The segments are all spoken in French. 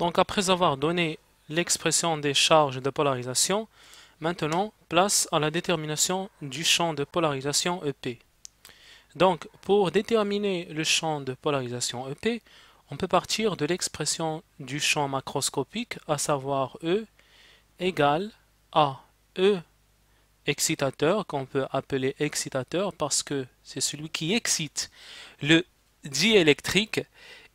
Donc après avoir donné l'expression des charges de polarisation, maintenant place à la détermination du champ de polarisation EP. Donc pour déterminer le champ de polarisation EP, on peut partir de l'expression du champ macroscopique, à savoir E égale à E excitateur, qu'on peut appeler excitateur parce que c'est celui qui excite le diélectrique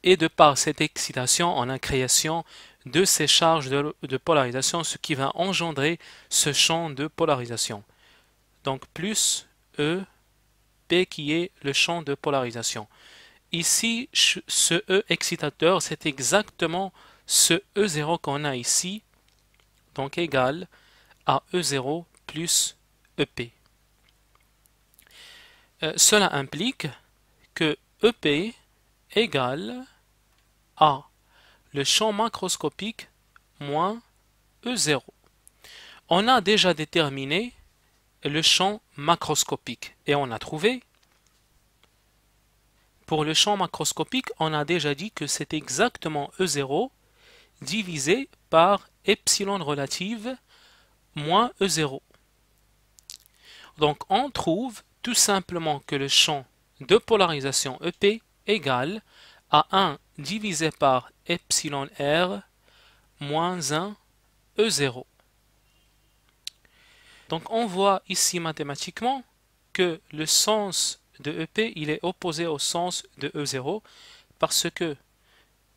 et de par cette excitation, on a création de ces charges de, polarisation, ce qui va engendrer ce champ de polarisation. Donc plus E, P qui est le champ de polarisation. Ici, ce E excitateur, c'est exactement ce E0 qu'on a ici, donc égal à E0 plus EP. Euh, cela implique que EP égale a. Le champ macroscopique moins E0. On a déjà déterminé le champ macroscopique et on a trouvé pour le champ macroscopique, on a déjà dit que c'est exactement E0 divisé par epsilon relative moins E0. Donc on trouve tout simplement que le champ de polarisation EP égale à 1 divisé par epsilon r moins 1 E0. Donc on voit ici mathématiquement que le sens de EP il est opposé au sens de E0 parce que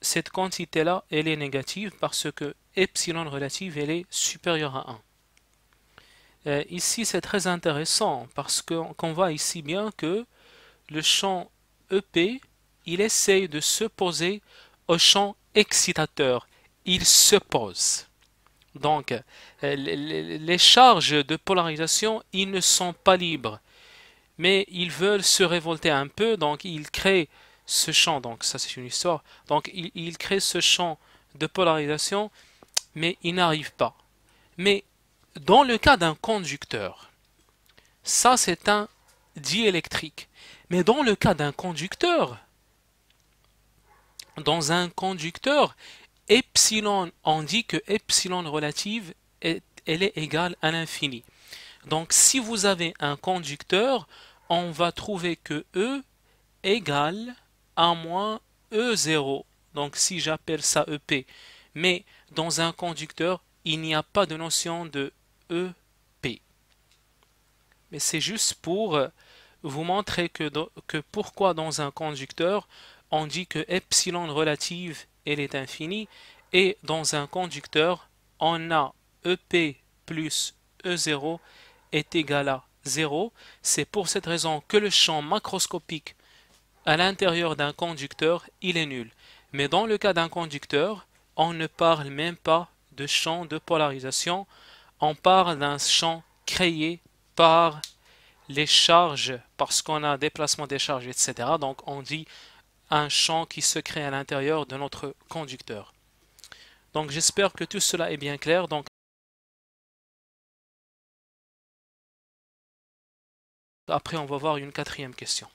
cette quantité-là, elle est négative parce que epsilon relative, elle est supérieure à 1. Euh, ici, c'est très intéressant parce qu'on voit ici bien que le champ EP il essaye de se poser au champ excitateur. Il se pose. Donc, euh, les charges de polarisation, ils ne sont pas libres. Mais ils veulent se révolter un peu, donc ils créent ce champ. Donc, ça, c'est une histoire. Donc, il ils créent ce champ de polarisation, mais ils n'arrivent pas. Mais dans le cas d'un conducteur, ça, c'est un diélectrique. Mais dans le cas d'un conducteur, dans un conducteur, epsilon, on dit que epsilon relative, elle est égale à l'infini. Donc si vous avez un conducteur, on va trouver que E égale à moins E0. Donc si j'appelle ça EP. Mais dans un conducteur, il n'y a pas de notion de EP. Mais c'est juste pour euh, vous montrer que pourquoi dans un conducteur, on dit que epsilon relative, elle est infinie, et dans un conducteur, on a EP plus E0 est égal à 0. C'est pour cette raison que le champ macroscopique à l'intérieur d'un conducteur, il est nul. Mais dans le cas d'un conducteur, on ne parle même pas de champ de polarisation, on parle d'un champ créé par les charges, parce qu'on a déplacement des charges, etc. Donc on dit un champ qui se crée à l'intérieur de notre conducteur. Donc j'espère que tout cela est bien clair. Donc après on va voir une quatrième question.